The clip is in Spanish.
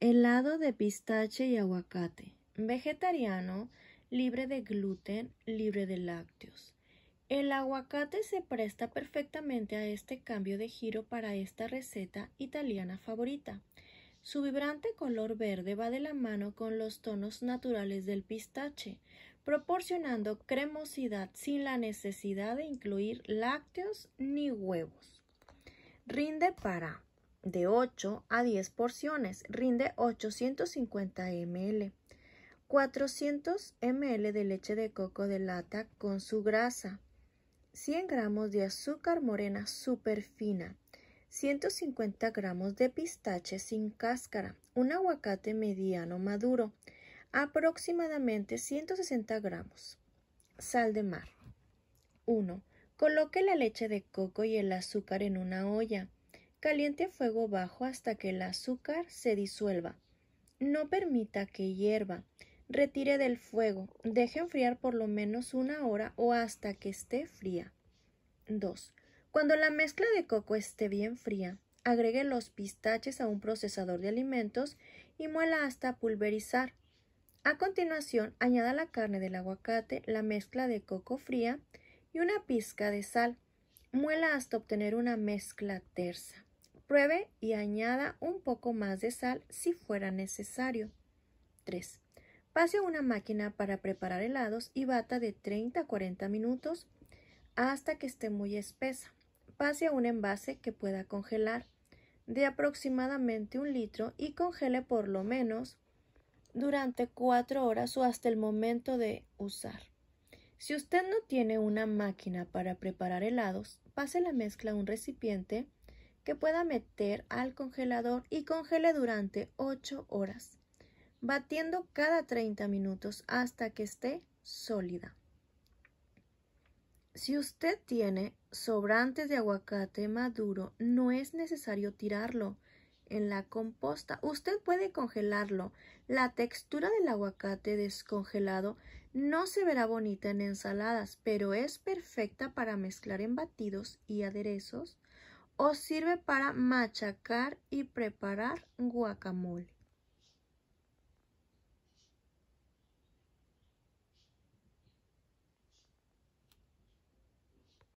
Helado de pistache y aguacate. Vegetariano, libre de gluten, libre de lácteos. El aguacate se presta perfectamente a este cambio de giro para esta receta italiana favorita. Su vibrante color verde va de la mano con los tonos naturales del pistache, proporcionando cremosidad sin la necesidad de incluir lácteos ni huevos. Rinde para de 8 a 10 porciones, rinde 850 ml. 400 ml de leche de coco de lata con su grasa, 100 gramos de azúcar morena super fina, 150 gramos de pistache sin cáscara, un aguacate mediano maduro, aproximadamente 160 gramos. Sal de mar. 1. Coloque la leche de coco y el azúcar en una olla. Caliente a fuego bajo hasta que el azúcar se disuelva. No permita que hierva. Retire del fuego. Deje enfriar por lo menos una hora o hasta que esté fría. 2. Cuando la mezcla de coco esté bien fría, agregue los pistaches a un procesador de alimentos y muela hasta pulverizar. A continuación, añada la carne del aguacate, la mezcla de coco fría y una pizca de sal. Muela hasta obtener una mezcla tersa. Pruebe y añada un poco más de sal si fuera necesario. 3. Pase a una máquina para preparar helados y bata de 30 a 40 minutos hasta que esté muy espesa. Pase a un envase que pueda congelar de aproximadamente un litro y congele por lo menos durante 4 horas o hasta el momento de usar. Si usted no tiene una máquina para preparar helados, pase la mezcla a un recipiente que pueda meter al congelador y congele durante 8 horas, batiendo cada 30 minutos hasta que esté sólida. Si usted tiene sobrantes de aguacate maduro, no es necesario tirarlo en la composta. Usted puede congelarlo. La textura del aguacate descongelado no se verá bonita en ensaladas, pero es perfecta para mezclar en batidos y aderezos o sirve para machacar y preparar guacamole.